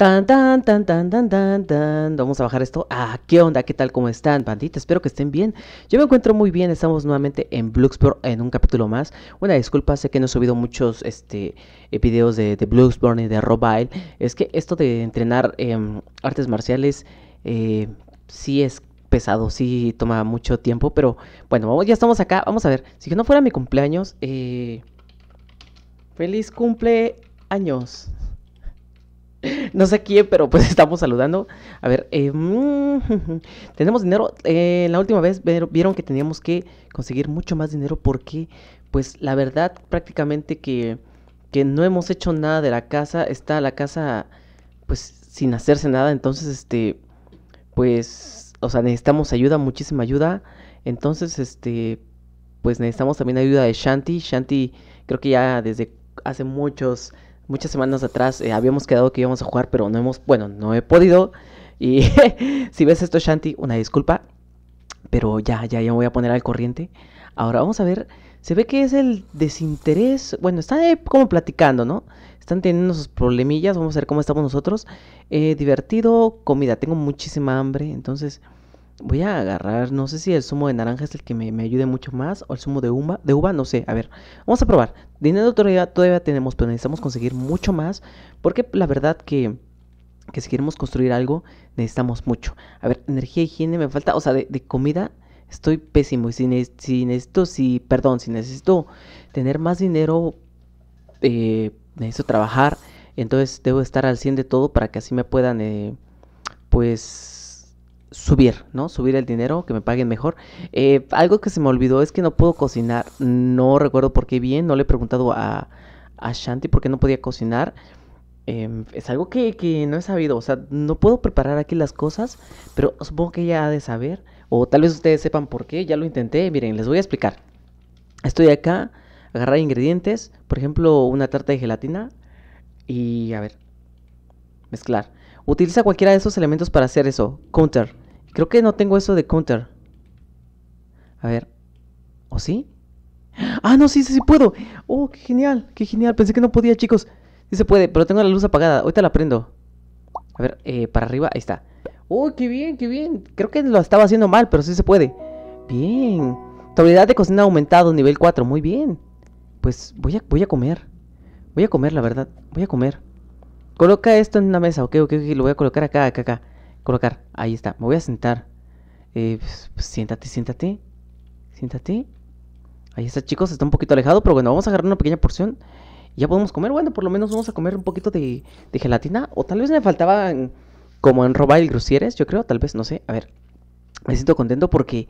Tan, tan, tan, tan, tan, tan, Vamos a bajar esto. Ah, ¿qué onda? ¿Qué tal? ¿Cómo están, bandita? Espero que estén bien. Yo me encuentro muy bien. Estamos nuevamente en Bloxburg en un capítulo más. Una disculpa, sé que no he subido muchos este, eh, videos de, de y de Robile. Es que esto de entrenar em, artes marciales eh, sí es pesado, sí toma mucho tiempo. Pero bueno, ya estamos acá. Vamos a ver. Si no fuera mi cumpleaños, eh... feliz cumpleaños. no sé quién, pero pues estamos saludando. A ver, eh, mm, tenemos dinero. Eh, la última vez vieron que teníamos que conseguir mucho más dinero porque, pues la verdad, prácticamente que, que no hemos hecho nada de la casa. Está la casa, pues, sin hacerse nada. Entonces, este, pues, o sea, necesitamos ayuda, muchísima ayuda. Entonces, este, pues necesitamos también ayuda de Shanti. Shanti creo que ya desde hace muchos muchas semanas atrás eh, habíamos quedado que íbamos a jugar, pero no hemos, bueno, no he podido. Y si ves esto, Shanti, una disculpa. Pero ya, ya, ya me voy a poner al corriente. Ahora vamos a ver. Se ve que es el desinterés. Bueno, están eh, como platicando, ¿no? Están teniendo sus problemillas. Vamos a ver cómo estamos nosotros. Eh, divertido, comida. Tengo muchísima hambre. Entonces, Voy a agarrar, no sé si el zumo de naranja es el que me, ayude mucho más o el zumo de uva, de uva, no sé. A ver, vamos a probar. Dinero todavía, todavía tenemos, pero necesitamos conseguir mucho más porque la verdad que, que si queremos construir algo necesitamos mucho. A ver, energía, y higiene, me falta, o sea, de, comida estoy pésimo y si, necesito, si, perdón, si necesito tener más dinero, eh, necesito trabajar, entonces debo estar al 100 de todo para que así me puedan, eh, pues subir, ¿no? Subir el dinero, que me paguen mejor. Eh, algo que se me olvidó es que no puedo cocinar. No recuerdo por qué bien, no le he preguntado a, Shanti por qué no podía cocinar. Em, es algo que, que, no he sabido, o sea, no puedo preparar aquí las cosas, pero supongo que ella ha de saber, o tal vez ustedes sepan por qué, ya lo intenté, miren, les voy a explicar. Estoy acá, agarrar ingredientes, por ejemplo, una tarta de gelatina, y a ver, mezclar. Utiliza cualquiera de esos elementos para hacer eso. Counter. Creo que no tengo eso de counter. A ver. ¿O sí? ¡Ah, no! Sí, sí, sí puedo. ¡Oh, qué genial! ¡Qué genial! Pensé que no podía, chicos. Sí se puede, pero tengo la luz apagada. Ahorita la prendo. A ver, eh, para arriba. Ahí está. ¡Oh, qué bien, qué bien! Creo que lo estaba haciendo mal, pero sí se puede. Bien. Tu de cocina ha aumentado, nivel 4. Muy bien. Pues voy a, voy a comer. Voy a comer, la verdad. Voy a comer. Coloca esto en una mesa. Ok, ok, ok. Lo voy a colocar acá, acá, acá colocar. Ahí está. Me voy a sentar. Eh, pues, pues, siéntate, siéntate. Siéntate. Ahí está, chicos. Está un poquito alejado, pero bueno, vamos a agarrar una pequeña porción. ya podemos comer. Bueno, por lo menos vamos a comer un poquito de, de gelatina. O tal vez me faltaban como en el Grucieres, yo creo. Tal vez, no sé. A ver. Me siento contento porque,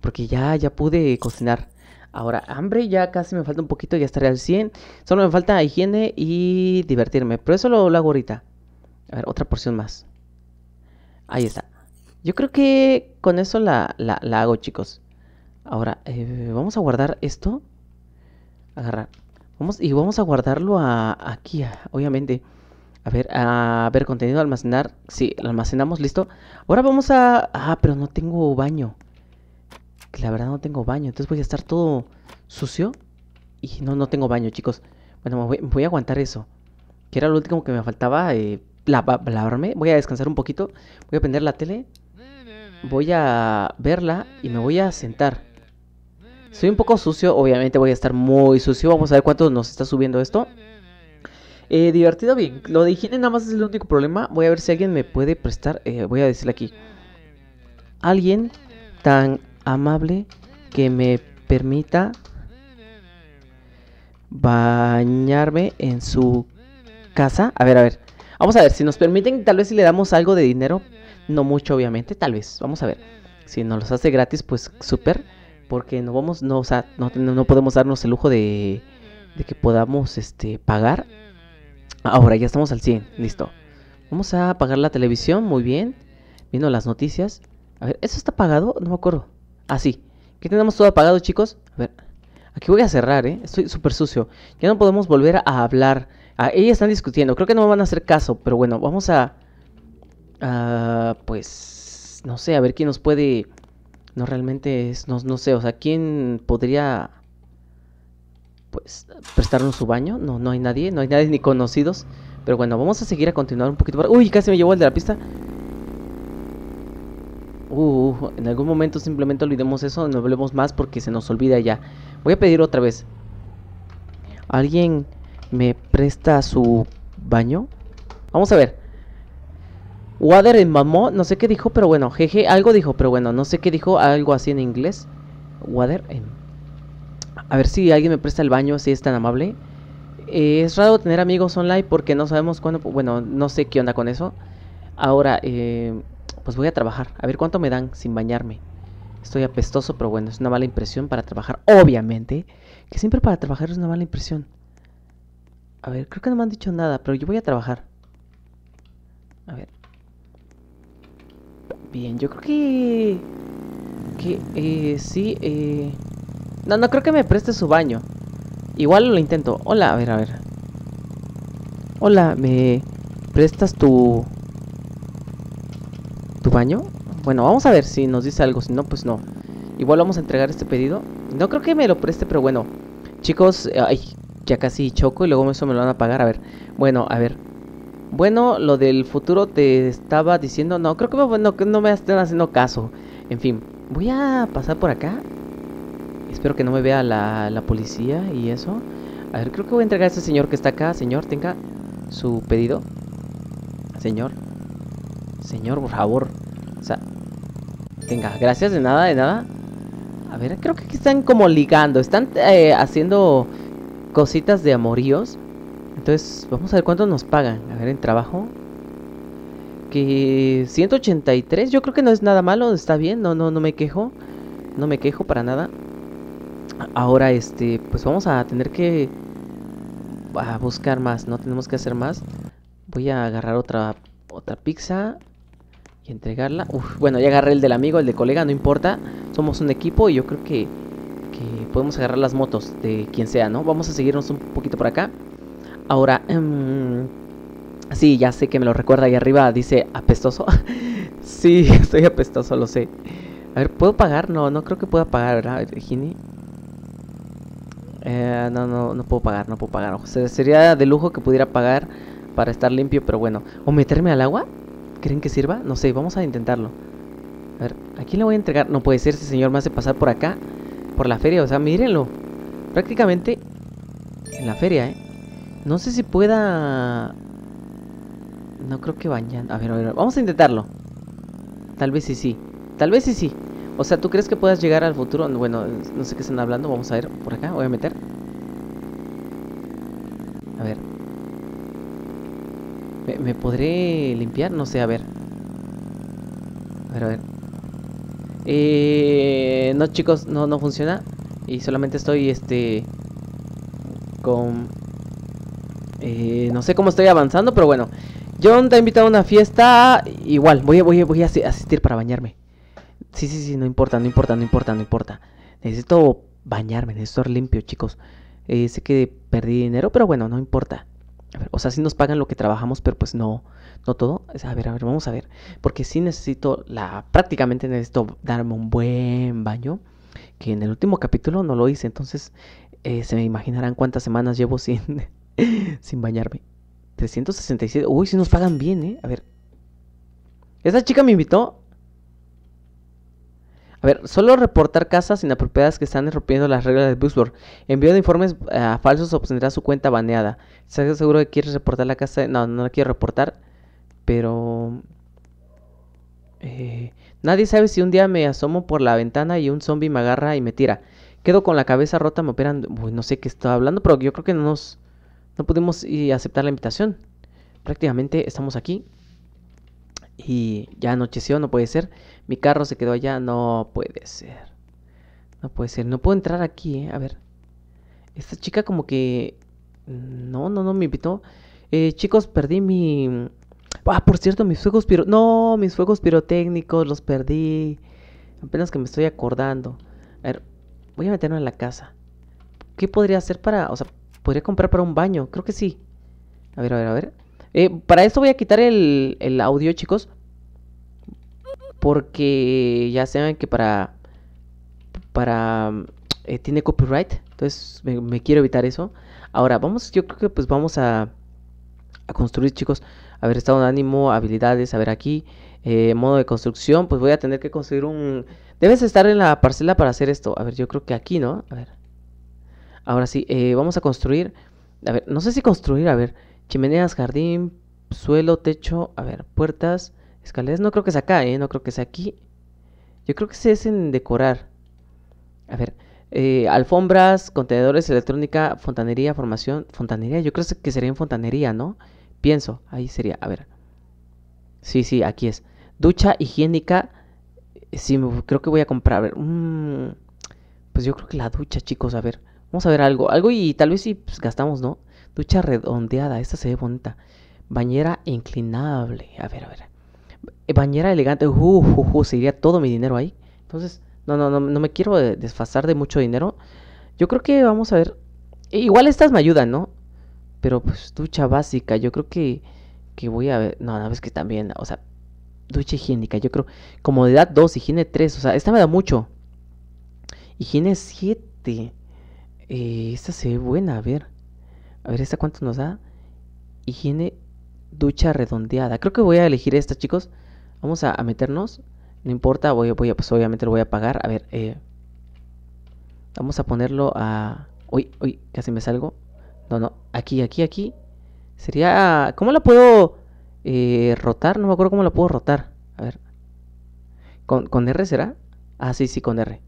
porque ya, ya pude cocinar. Ahora, hambre ya casi me falta un poquito, ya estaré al 100. Solo me falta higiene y divertirme. Pero eso lo hago ahorita. A ver, otra porción más. Ahí está. Yo creo que con eso la, hago, chicos. Ahora, eh, vamos a guardar esto. Agarrar. Vamos, y vamos a guardarlo aquí, obviamente. A ver, a ver, contenido, almacenar. Sí, lo almacenamos, listo. Ahora vamos a... Ah, pero no tengo baño. la verdad no tengo baño. Entonces voy a estar todo sucio. Y no, no tengo baño, chicos. Bueno, voy, voy a aguantar eso. Que era lo último que me faltaba. Eh, lavarme, voy a descansar un poquito, voy a prender la tele, voy a verla y me voy a sentar. Soy un poco sucio, obviamente voy a estar muy sucio. Vamos a ver cuánto nos está subiendo esto. Eh, divertido, bien. Lo de higiene nada más es el único problema. Voy a ver si alguien me puede prestar. Eh, voy a decirle aquí. Alguien tan amable que me permita bañarme en su casa. A ver, a ver. Vamos a ver, si nos permiten, tal vez si le damos algo de dinero, no mucho obviamente, tal vez, vamos a ver. Si nos los hace gratis, pues súper, porque no vamos, no, o sea, no, podemos darnos el lujo de, de que podamos este, pagar. Ahora ya estamos al 100, listo. Vamos a apagar la televisión, muy bien. Viendo las noticias. A ver, ¿eso está apagado? No me acuerdo. ah, sí ¿Qué tenemos todo apagado, chicos? A ver, aquí voy a cerrar, ¿eh? Estoy súper sucio. Ya no podemos volver a hablar. Ah, ellas están discutiendo. Creo que no me van a hacer caso, pero bueno, vamos a... pues... No sé, a ver quién nos puede... No, realmente es... No, sé, o sea, ¿quién podría... Pues... prestarnos su baño? No, no hay nadie, no hay nadie ni conocidos. Pero bueno, vamos a seguir a continuar un poquito. Uy, casi me llevó el de la pista. Uh, en algún momento simplemente olvidemos eso, no hablemos más porque se nos olvida ya. Voy a pedir otra vez. Alguien ¿Me presta su baño? Vamos a ver. Water en mamó, no sé qué dijo, pero bueno, jeje, algo dijo, pero bueno, no sé qué dijo, algo así en inglés. Water en... Em, a ver si alguien me presta el baño, si es tan amable. Eh, es raro tener amigos online porque no sabemos cuándo... Bueno, no sé qué onda con eso. Ahora, eh, pues voy a trabajar. A ver cuánto me dan sin bañarme. Estoy apestoso, pero bueno, es una mala impresión para trabajar. Obviamente, que siempre para trabajar es una mala impresión. A ver, creo que no me han dicho nada, pero yo voy a trabajar. A ver. Bien, yo creo que... Que, eh, sí, eh... No, no creo que me preste su baño. Igual lo intento. Hola, a ver, a ver. Hola, ¿me prestas tu... tu baño? Bueno, vamos a ver si nos dice algo, si no, pues no. Igual vamos a entregar este pedido. No creo que me lo preste, pero bueno. Chicos, eh, ay, ya casi choco y luego eso me lo van a pagar. A ver, bueno, a ver. Bueno, lo del futuro te estaba diciendo. No, creo que no me están haciendo caso. En fin, voy a pasar por acá. Espero que no me vea la, policía y eso. A ver, creo que voy a entregar a este señor que está acá. Señor, tenga su pedido. Señor. Señor, por favor. O sea, tenga. Gracias, de nada, de nada. A ver, creo que aquí están como ligando. Están eh, haciendo cositas de amoríos. Entonces, vamos a ver cuánto nos pagan. A ver, en trabajo. Que 183, yo creo que no es nada malo, está bien, no, no, no me quejo. No me quejo para nada. Ahora, este, pues vamos a tener que a buscar más, ¿no? Tenemos que hacer más. Voy a agarrar otra, otra pizza y entregarla. Uf, bueno, ya agarré el del amigo, el de colega, no importa. Somos un equipo y yo creo que podemos agarrar las motos de quien sea, ¿no? Vamos a seguirnos un poquito por acá. Ahora, em, sí, ya sé que me lo recuerda ahí arriba, dice apestoso. sí, estoy apestoso, lo sé. A ver, ¿puedo pagar? No, no creo que pueda pagar, ¿verdad, ver, Eh, no, no, no puedo pagar, no puedo pagar. O sea, sería de lujo que pudiera pagar para estar limpio, pero bueno. ¿O meterme al agua? ¿Creen que sirva? No sé, vamos a intentarlo. A ver, ¿a quién le voy a entregar? No puede ser, ese señor me hace pasar por acá por la feria, o sea, mírenlo. Prácticamente en la feria, ¿eh? No sé si pueda... No creo que vayan A ver, a ver, vamos a intentarlo. Tal vez sí, sí. Tal vez sí, sí. O sea, ¿tú crees que puedas llegar al futuro? Bueno, no sé qué están hablando. Vamos a ver, por acá voy a meter. A ver. ¿Me, me podré limpiar? No sé, a ver. A ver, a ver. Eh, no chicos, no, no funciona. Y solamente estoy este... Con... Eh, no sé cómo estoy avanzando, pero bueno. John te ha invitado a una fiesta. Igual, voy a, voy, voy a asistir para bañarme. Sí, sí, sí, no importa, no importa, no importa, no importa. Necesito bañarme, necesito estar limpio, chicos. Eh, sé que perdí dinero, pero bueno, no importa. o sea, si nos pagan lo que trabajamos, pero pues no, no todo. A ver, a ver, vamos a ver. Porque sí necesito, la, prácticamente necesito darme un buen baño. Que en el último capítulo no lo hice. Entonces, eh, se me imaginarán cuántas semanas llevo sin, sin bañarme. 367. Uy, si nos pagan bien, ¿eh? A ver. Esa chica me invitó. A ver, solo reportar casas inapropiadas que están rompiendo las reglas de Bushworth Envío de informes eh, falsos obtendrá su cuenta baneada. ¿Estás seguro que quieres reportar la casa? No, no la quiero reportar. Pero... Eh, nadie sabe si un día me asomo por la ventana y un zombie me agarra y me tira. Quedo con la cabeza rota, me operan... no sé qué estaba hablando, pero yo creo que no nos... No pudimos aceptar la invitación. Prácticamente estamos aquí. Y ya anocheció, no puede ser. Mi carro se quedó allá, no puede ser. No puede ser, no puedo entrar aquí, eh, A ver. Esta chica como que... No, no, no me invitó. Eh, chicos, perdí mi... Ah, por cierto, mis fuegos piro... No, mis fuegos pirotécnicos los perdí. Apenas que me estoy acordando. A ver, voy a meterme en la casa. ¿Qué podría hacer para... O sea, podría comprar para un baño? Creo que sí. A ver, a ver, a ver. Eh, para esto voy a quitar el, el audio, chicos. Porque ya saben que para... Para... Eh, tiene copyright. Entonces me, quiero evitar eso. Ahora, vamos, yo creo que pues vamos a, a construir, chicos a ver estado de ánimo, habilidades, a ver aquí, eh, modo de construcción, pues voy a tener que construir un... Debes estar en la parcela para hacer esto. A ver, yo creo que aquí, ¿no? A ver. Ahora sí, eh, vamos a construir... A ver, no sé si construir, a ver, chimeneas, jardín, suelo, techo, a ver, puertas, escaleras. No creo que sea acá, ¿eh? No creo que sea aquí. Yo creo que se es en decorar. A ver, eh, alfombras, contenedores, electrónica, fontanería, formación, fontanería. Yo creo que sería en fontanería, ¿no? Pienso, ahí sería, a ver. Sí, sí, aquí es. Ducha higiénica, sí, creo que voy a comprar, a ver. Mm, pues yo creo que la ducha, chicos, a ver. Vamos a ver algo, algo y tal vez si pues, gastamos, ¿no? Ducha redondeada, esta se ve bonita. Bañera inclinable, a ver, a ver. Eh, bañera elegante, uh, uh, uh, uh se todo mi dinero ahí. Entonces, no, no, no, no me quiero eh, desfasar de mucho dinero. Yo creo que vamos a ver. Igual estas me ayudan, ¿no? Pero pues ducha básica, yo creo que, que voy a ver. No, no, es que también, o sea, ducha higiénica, yo creo. Comodidad 2, higiene 3, o sea, esta me da mucho. Higiene 7. Eh, esta se ve buena, a ver. A ver, ¿esta cuánto nos da? Higiene ducha redondeada. Creo que voy a elegir esta, chicos. Vamos a, meternos. No importa, voy, voy a, pues obviamente lo voy a pagar. A ver, eh, vamos a ponerlo a... Uy, uy, casi me salgo. No, no, aquí, aquí, aquí. Sería... ¿Cómo la puedo eh, rotar? No me acuerdo cómo la puedo rotar. A ver. ¿Con, R será? Ah, sí, sí, con R.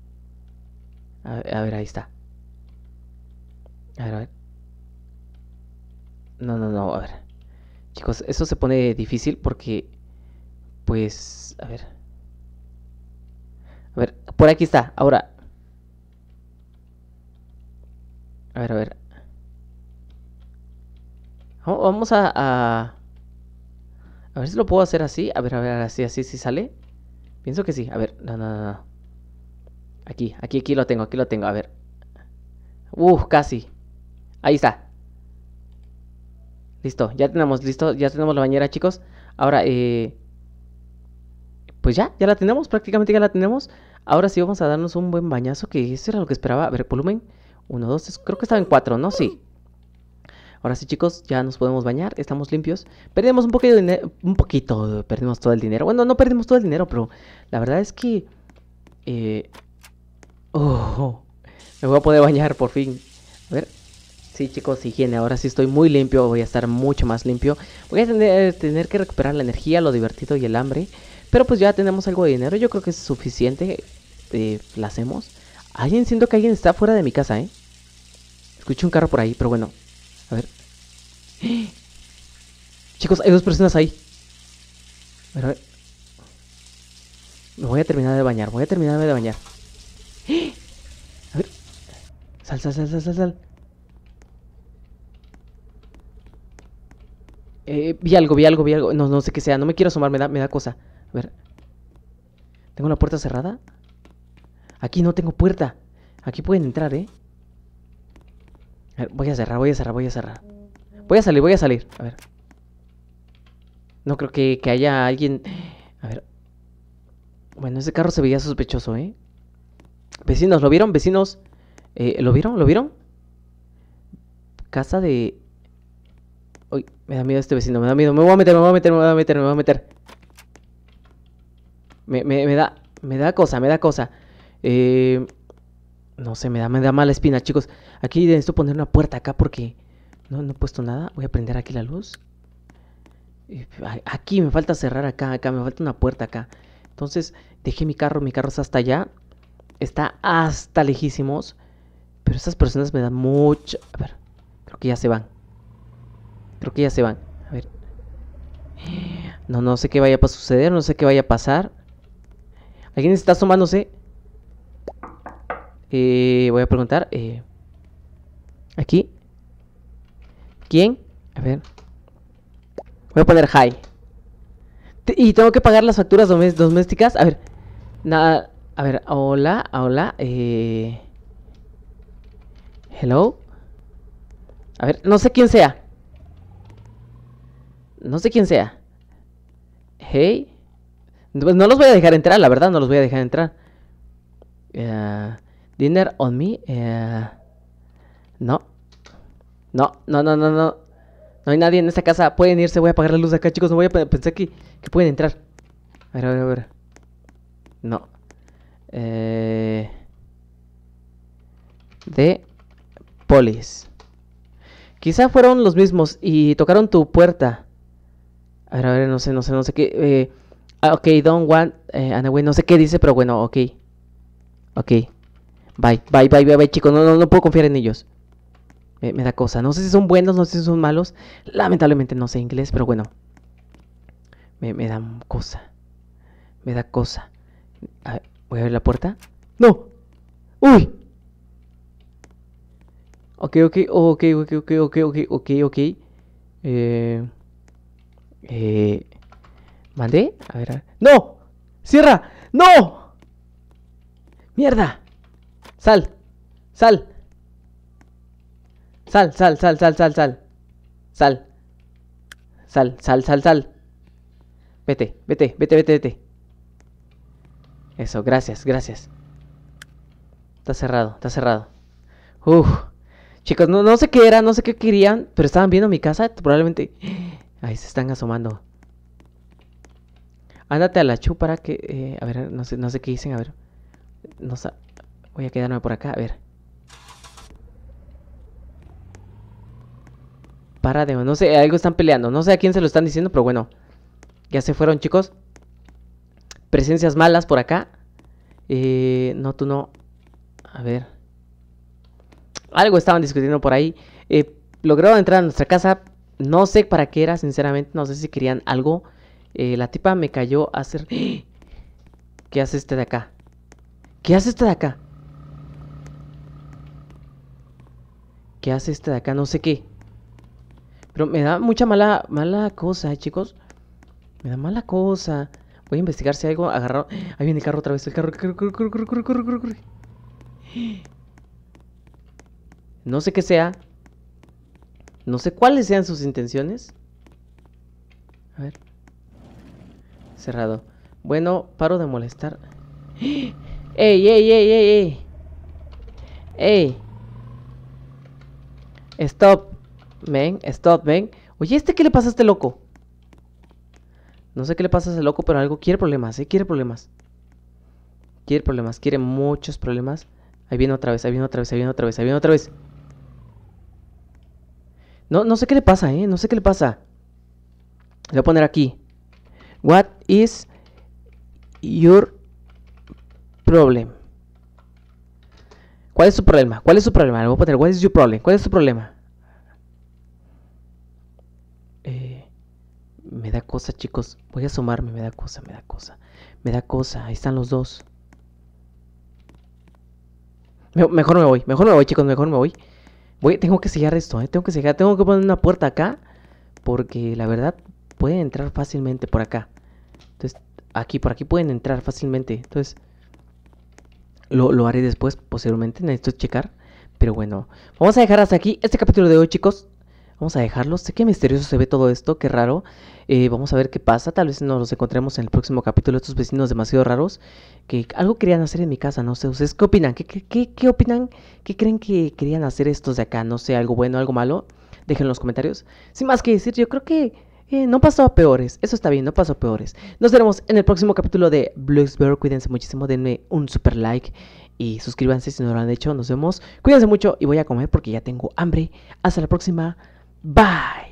A, a ver, ahí está. A ver, a ver. No, no, no, a ver. Chicos, eso se pone difícil porque... Pues... A ver. A ver, por aquí está. Ahora, a ver, a ver. Vamos a, a, ver si lo puedo hacer así. A ver, a ver, así, así, si sale. Pienso que sí. A ver, no, no, no. Aquí, aquí, aquí lo tengo, aquí lo tengo. A ver. Uf, casi. Ahí está. Listo, ya tenemos, listo, ya tenemos la bañera, chicos. Ahora, eh... Pues ya, ya la tenemos, prácticamente ya la tenemos. Ahora sí vamos a darnos un buen bañazo, que eso era lo que esperaba. A ver, volumen. Uno, dos, creo que estaba en cuatro, ¿no? Sí. Ahora sí, chicos, ya nos podemos bañar, estamos limpios. Perdimos un poquito de dinero, un poquito, perdimos todo el dinero. Bueno, no perdimos todo el dinero, pero la verdad es que... Eh, oh, me voy a poder bañar por fin. A ver. Sí, chicos, higiene. Ahora sí estoy muy limpio, voy a estar mucho más limpio. Voy a tener, eh, que recuperar la energía, lo divertido y el hambre. Pero pues ya tenemos algo de dinero, yo creo que es suficiente. Eh, la hacemos. Alguien siento que alguien está fuera de mi casa, ¿eh? Escuché un carro por ahí, pero bueno, a ver. Chicos, hay dos personas ahí. A ver, a ver. Me voy a terminar de bañar. Voy a terminar de bañar. A ver. Sal, sal, sal, sal, sal, sal. Eh, vi algo, vi algo, vi algo. No, no sé qué sea. No me quiero asomar. Me me da cosa. A ver. ¿Tengo la puerta cerrada? Aquí no tengo puerta. Aquí pueden entrar, ¿eh? voy a cerrar, voy a cerrar, voy a cerrar. Voy a salir, voy a salir. A ver. No creo que, que haya alguien... A ver. Bueno, ese carro se veía sospechoso, ¿eh? Vecinos, ¿lo vieron? Vecinos. Eh, ¿Lo vieron? ¿Lo vieron? Casa de... Uy, me da miedo este vecino, me da miedo. Me voy a meter, me voy a meter, me voy a meter, me voy a meter. Me, me da... Me da cosa, me da cosa. Eh, no sé, me da, me da mala espina, chicos. Aquí necesito poner una puerta acá porque no, no he puesto nada. Voy a prender aquí la luz. Aquí me falta cerrar acá, acá, me falta una puerta acá. Entonces, dejé mi carro, mi carro está hasta allá. Está hasta lejísimos. Pero estas personas me dan mucho... A ver, creo que ya se van. Creo que ya se van. A ver. No, no sé qué vaya a suceder, no sé qué vaya a pasar. Alguien está asomándose. Eh, voy a preguntar. Eh, aquí. ¿Quién? A ver. Voy a poner hi ¿Y tengo que pagar las facturas domésticas? A ver. Nada. A ver, hola, hola. Eh, hello. A ver, no sé quién sea. No sé quién sea. Hey. Pues no los voy a dejar entrar, la verdad, no los voy a dejar entrar. Eh... Dinner on me. Eh, no. No, no, no, no, no. No hay nadie en esta casa. Pueden irse. Voy a apagar la luz acá, chicos. No voy a pensar que, que pueden entrar. A ver, a ver, a ver. No. Eh, de polis. Quizá fueron los mismos y tocaron tu puerta. A ver, a ver, no sé, no sé, no sé qué. Eh, ah, ok, don't want. Eh, no sé qué dice, pero bueno, ok. Ok. Bye, bye, bye, bye, bye, chicos. No, no, no puedo confiar en ellos. Me, da cosa. No sé si son buenos, no sé si son malos. Lamentablemente no sé inglés, pero bueno. Me, me da cosa. Me da cosa. voy a abrir la puerta. ¡No! ¡Uy! Ok, ok, ok, ok, ok, ok, ok, ok, ok. Eh. Eh. ¿Mandé? A ver, a ver. ¡No! ¡Cierra! ¡No! ¡Mierda! Sal. Sal. Sal, sal, sal, sal, sal, sal. Sal. Sal, sal, sal, Vete, vete, vete, vete, vete. Eso, gracias, gracias. Está cerrado, está cerrado. Uf. Chicos, no, no sé qué era, no sé qué querían, pero estaban viendo mi casa, probablemente... Ahí se están asomando. Ándate a la chu para que... Eh, a ver, no sé, no sé qué dicen, a ver. No, sé Voy a quedarme por acá, a ver. Para de... No sé, algo están peleando. No sé a quién se lo están diciendo, pero bueno. Ya se fueron, chicos. Presencias malas por acá. Eh, no, tú no. A ver. Algo estaban discutiendo por ahí. Eh, lograron entrar a nuestra casa. No sé para qué era, sinceramente. No sé si querían algo. Eh, la tipa me cayó a hacer... ¿Qué hace este de acá? ¿Qué hace este de acá? ¿Qué hace este de acá? No sé qué. Pero me da mucha mala, mala cosa, ¿eh, chicos. Me da mala cosa. Voy a investigar si algo agarrado. Ahí viene el carro otra vez. El carro. No sé qué sea. No sé cuáles sean sus intenciones. A ver. Cerrado. Bueno, paro de molestar. ¡Ey, ey, ey, ey, ey! ¡Ey! Stop, men, stop, ven. Oye, ¿este qué le pasa a este loco? No sé qué le pasa a ese loco, pero algo quiere problemas, ¿eh? Quiere problemas. Quiere problemas, quiere muchos problemas. Ahí viene otra vez, ahí viene otra vez, ahí viene otra vez, ahí viene otra vez. No, no sé qué le pasa, ¿eh? No sé qué le pasa. Le voy a poner aquí. What is your problem? ¿Cuál es su problema? ¿Cuál es su problema? Le voy a poner, ¿cuál es su problema? ¿Cuál es su problema? me da cosa, chicos. Voy a asomarme, me da cosa, me da cosa. Me da cosa, ahí están los dos. mejor me voy, mejor me voy, chicos, mejor me voy. voy tengo que sellar esto, ¿eh? tengo que sellar, tengo que poner una puerta acá. Porque la verdad, pueden entrar fácilmente por acá. Entonces, aquí, por aquí pueden entrar fácilmente. Entonces... Lo, haré después, posiblemente, necesito checar. Pero bueno, vamos a dejar hasta aquí este capítulo de hoy, chicos. Vamos a dejarlo. Sé que misterioso se ve todo esto, qué raro. Eh, vamos a ver qué pasa. Tal vez nos los encontremos en el próximo capítulo. Estos vecinos demasiado raros que algo querían hacer en mi casa. No sé, ¿ustedes qué opinan? ¿Qué, qué, opinan? ¿Qué creen que querían hacer estos de acá? No sé, algo bueno, algo malo. Dejen en los comentarios. Sin más que decir, yo creo que eh, no pasó a peores. Eso está bien, no pasó a peores. Nos veremos en el próximo capítulo de Bloxburg. Cuídense muchísimo, denme un super like y suscríbanse si no lo han hecho. Nos vemos. Cuídense mucho y voy a comer porque ya tengo hambre. Hasta la próxima. Bye.